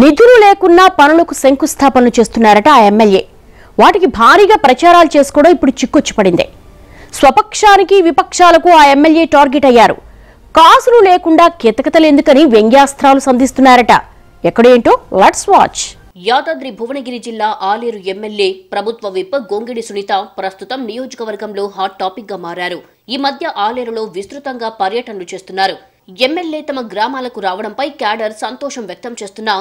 నిధులు లేకున్నా పనులకు శంకుస్థాపనలు చేస్తున్నారట ఆ ఎమ్మెల్యే వాటికి భారీగా ప్రచారాలు చేసుకోవడం ఇప్పుడు చిక్కొచ్చి పడింది స్వపక్షానికి విపక్షాలకు ఆ ఎమ్మెల్యే టార్గెట్ అయ్యారు కాసులు లేకుండా ఎందుకని వ్యంగ్యాస్త్రాలు సంధిస్తున్నారట ఎక్కడేంటో లెట్స్ వాచ్ యాదాద్రి భువనగిరి జిల్లా ఆలేరు ఎమ్మెల్యే ప్రభుత్వ విప్ప గోంగిడి సునీత ప్రస్తుతం నియోజకవర్గంలో హాట్ టాపిక్ గా మారారు ఈ మధ్య ఆలేరులో విస్తృతంగా పర్యటనలు చేస్తున్నారు ఎమ్మెల్యే తమ గ్రామాలకు రావడంపై క్యాడర్ సంతోషం వ్యక్తం చేస్తున్నా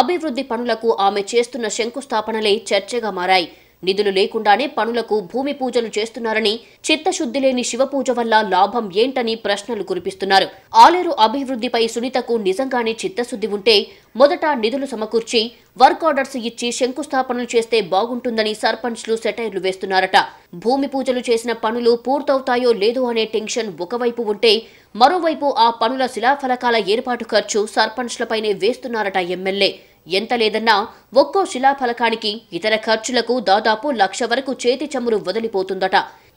అభివృద్ధి పనులకు ఆమె చేస్తున్న శంకుస్థాపనలే చర్చగా మారాయి నిధులు లేకుండానే పనులకు భూమి పూజలు చేస్తున్నారని చిత్తశుద్ధి లేని శివపూజ వల్ల లాభం ఏంటని ప్రశ్నలు కురిపిస్తున్నారు ఆలేరు అభివృద్ధిపై సునీతకు నిజంగానే చిత్తశుద్ధి ఉంటే మొదట నిధులు సమకూర్చి వర్క్ ఆర్డర్స్ ఇచ్చి శంకుస్థాపనలు చేస్తే బాగుంటుందని సర్పంచ్లు సెటైర్లు వేస్తున్నారట భూమి పూజలు చేసిన పనులు పూర్తవుతాయో లేదో అనే టెన్షన్ ఒకవైపు ఉంటే మరోవైపు ఆ పనుల శిలాఫలకాల ఏర్పాటు ఖర్చు సర్పంచ్లపైనే వేస్తున్నారట ఎమ్మెల్యే ఎంత లేదన్నా ఒక్కో శిలాఫలకానికి ఇతర ఖర్చులకు దాదాపు లక్ష వరకు చేతి చమురు వదిలిపోతుందట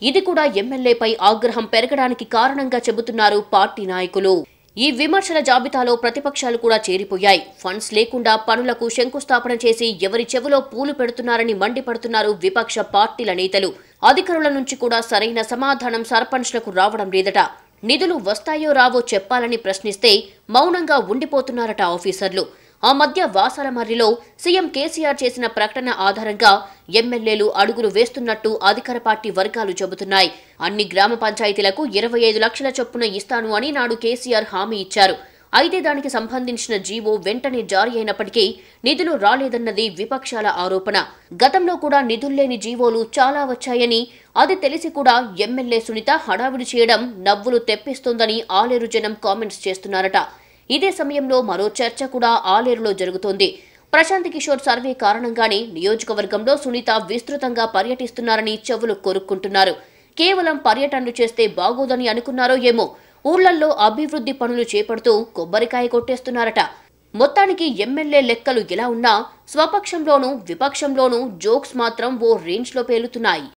ఇది కూడా ఎమ్మెల్యేపై ఆగ్రహం పెరగడానికి కారణంగా చెబుతున్నారు పార్టీ నాయకులు ఈ విమర్శల జాబితాలో ప్రతిపక్షాలు కూడా చేరిపోయాయి ఫండ్స్ లేకుండా పనులకు శంకుస్థాపన చేసి ఎవరి చెవిలో పూలు పెడుతున్నారని మండిపడుతున్నారు విపక్ష పార్టీల నేతలు అధికారుల నుంచి కూడా సరైన సమాధానం సర్పంచ్లకు రావడం లేదట నిధులు వస్తాయో రావో చెప్పాలని ప్రశ్నిస్తే మౌనంగా ఉండిపోతున్నారట ఆఫీసర్లు ఆ మధ్య వాసాలమర్రిలో సీఎం కేసీఆర్ చేసిన ప్రకటన ఆధారంగా ఎమ్మెల్యేలు అడుగులు వేస్తున్నట్టు అధికార పార్టీ వర్గాలు చెబుతున్నాయి అన్ని గ్రామ పంచాయతీలకు ఇరవై ఐదు లక్షల చొప్పున ఇస్తాను అని నాడు కేసీఆర్ హామీ ఇచ్చారు అయితే దానికి సంబంధించిన జీవో వెంటనే జారీ అయినప్పటికీ నిధులు రాలేదన్నది విపక్షాల ఆరోపణ గతంలో కూడా నిధుల్లేని జీవోలు చాలా వచ్చాయని అది తెలిసి కూడా ఎమ్మెల్యే సునీత హడావిడి చేయడం నవ్వులు తెప్పిస్తోందని ఆలేరు జనం కామెంట్స్ చేస్తున్నారట ఇదే సమయంలో మరో చర్చ కూడా ఆలేరులో జరుగుతోంది ప్రశాంత్ కిషోర్ సర్వే కారణంగానే నియోజకవర్గంలో సునీత విస్తృతంగా పర్యటిస్తున్నారని చెవులు కోరుకుంటున్నారు కేవలం పర్యటనలు చేస్తే బాగోదని అనుకున్నారో ఏమో ఊళ్లల్లో అభివృద్ధి పనులు చేపడుతూ కొబ్బరికాయ కొట్టేస్తున్నారట మొత్తానికి ఎమ్మెల్యే లెక్కలు ఎలా ఉన్నా స్వపక్షంలోనూ విపక్షంలోనూ జోక్స్ మాత్రం ఓ రేంజ్లో పేలుతున్నాయి